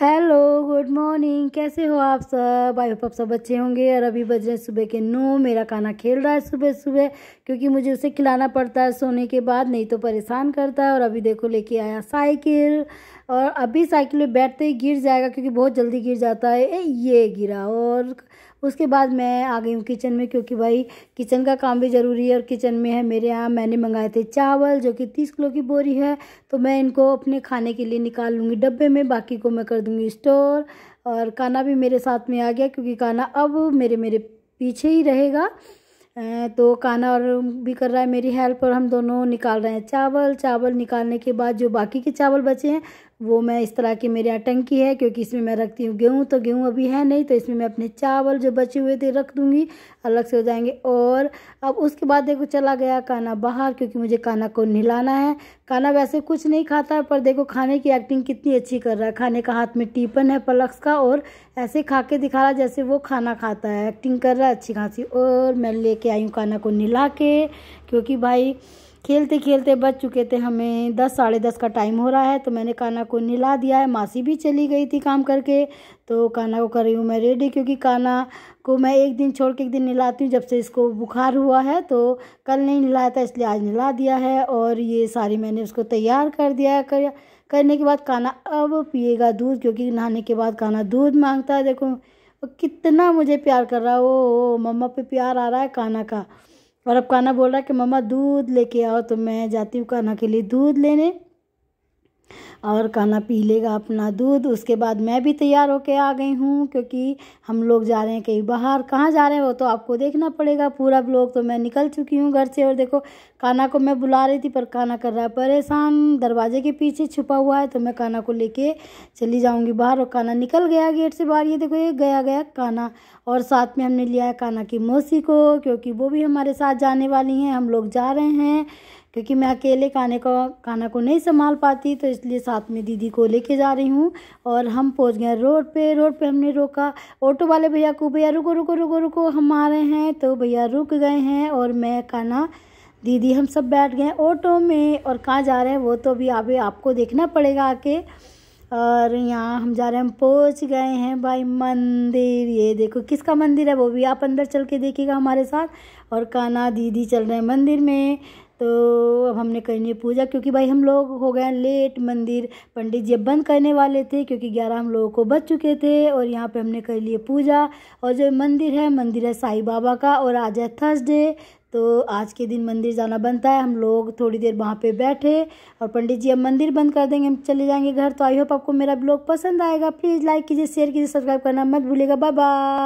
hello good morning कैसे हो आप सब आई होप आप सब बच्चे होंगे और अभी बज रहे सुबह के नौ मेरा खाना खेल रहा है सुबह सुबह क्योंकि मुझे उसे खिलाना पड़ता है सोने के बाद नहीं तो परेशान करता है और अभी देखो लेके आया साइकिल और अभी साइकिल में बैठते ही गिर जाएगा क्योंकि बहुत जल्दी गिर जाता है ए, ये गिरा और उसके बाद मैं आ गई हूँ किचन में क्योंकि भाई किचन का काम भी ज़रूरी है और किचन में है मेरे यहाँ मैंने मंगाए थे चावल जो कि तीस किलो की बोरी है तो मैं इनको अपने खाने के लिए निकाल लूँगी डब्बे में बाकी को मैं कर दूँगी स्टोर और काना भी मेरे साथ में आ गया क्योंकि काना अब मेरे मेरे पीछे ही रहेगा तो काना और भी कर रहा है मेरी हेल्प और हम दोनों निकाल रहे हैं चावल चावल निकालने के बाद जो बाकी के चावल बचे हैं वो मैं इस तरह की मेरी आटंकी है क्योंकि इसमें मैं रखती हूँ गेहूँ तो गेहूँ अभी है नहीं तो इसमें मैं अपने चावल जो बचे हुए थे रख दूँगी अलग से हो जाएंगे और अब उसके बाद देखो चला गया काना बाहर क्योंकि मुझे काना को नहलाना है काना वैसे कुछ नहीं खाता है पर देखो खाने की एक्टिंग कितनी अच्छी कर रहा है खाने का हाथ में टीपन है पलक्स का और ऐसे खा के दिखा रहा है जैसे वो खाना खाता है एक्टिंग कर रहा है अच्छी खासी और मैं लेके आई हूँ काना को नहला के क्योंकि भाई खेलते खेलते बज चुके थे हमें दस साढ़े दस का टाइम हो रहा है तो मैंने काना को नहला दिया है मासी भी चली गई थी काम करके तो काना को कर रही हूँ मैं रेडी क्योंकि काना को मैं एक दिन छोड़ के एक दिन नहलाती हूँ जब से इसको बुखार हुआ है तो कल नहीं नहलाया था इसलिए आज नहला दिया है और ये सारी मैंने उसको तैयार कर दिया कर करने के बाद काना अब पिएगा दूध क्योंकि नहाने के बाद काना दूध मांगता है देखो कितना मुझे प्यार कर रहा है ओ, मम्मा पे प्यार आ रहा है काना का और अब काना बोल रहा है कि मम्मा दूध लेके आओ तो मैं जाती हूँ काना के लिए दूध लेने और खाना पी लेगा अपना दूध उसके बाद मैं भी तैयार होके आ गई हूँ क्योंकि हम लोग जा रहे हैं कहीं बाहर कहाँ जा रहे हैं वो तो आपको देखना पड़ेगा पूरा ब्लॉग तो मैं निकल चुकी हूँ घर से और देखो काना को मैं बुला रही थी पर काना कर रहा है परेशान दरवाजे के पीछे छुपा हुआ है तो मैं काना को लेके चली जाऊँगी बाहर और काना निकल गया गेट से बाहर ये देखो ये गया गया काना और साथ में हमने लिया है काना की मौसी को क्योंकि वो भी हमारे साथ जाने वाली हैं हम लोग जा रहे हैं क्योंकि मैं अकेले खाने को खाना को नहीं संभाल पाती तो इसलिए साथ में दीदी को लेके जा रही हूँ और हम पहुँच गए रोड पे रोड पे हमने रोका ऑटो वाले भैया को भैया रुको रुको रुको रुको हम आ रहे हैं तो भैया रुक गए हैं और मैं खाना दीदी हम सब बैठ गए ऑटो में और कहाँ जा रहे हैं वो तो अभी आप आपको देखना पड़ेगा आके और यहाँ हम जा रहे हैं हम पहुँच गए हैं भाई मंदिर ये देखो किसका मंदिर है वो भी आप अंदर चल के देखिएगा हमारे साथ और काना दीदी चल रहे हैं मंदिर में तो अब हमने करनी पूजा क्योंकि भाई हम लोग हो गए लेट मंदिर पंडित जी बंद करने वाले थे क्योंकि ग्यारह हम लोगों को बच चुके थे और यहाँ पे हमने कर लिए पूजा और जो मंदिर है मंदिर है साईं बाबा का और आज है थर्सडे तो आज के दिन मंदिर जाना बनता है हम लोग थोड़ी देर वहाँ पे बैठे और पंडित जी अब मंदिर बंद कर देंगे हम चले जाएंगे घर तो आई होप आपको मेरा ब्लॉग पसंद आएगा प्लीज़ लाइक कीजिए शेयर कीजिए सब्सक्राइब करना मत भूलेगा बाबा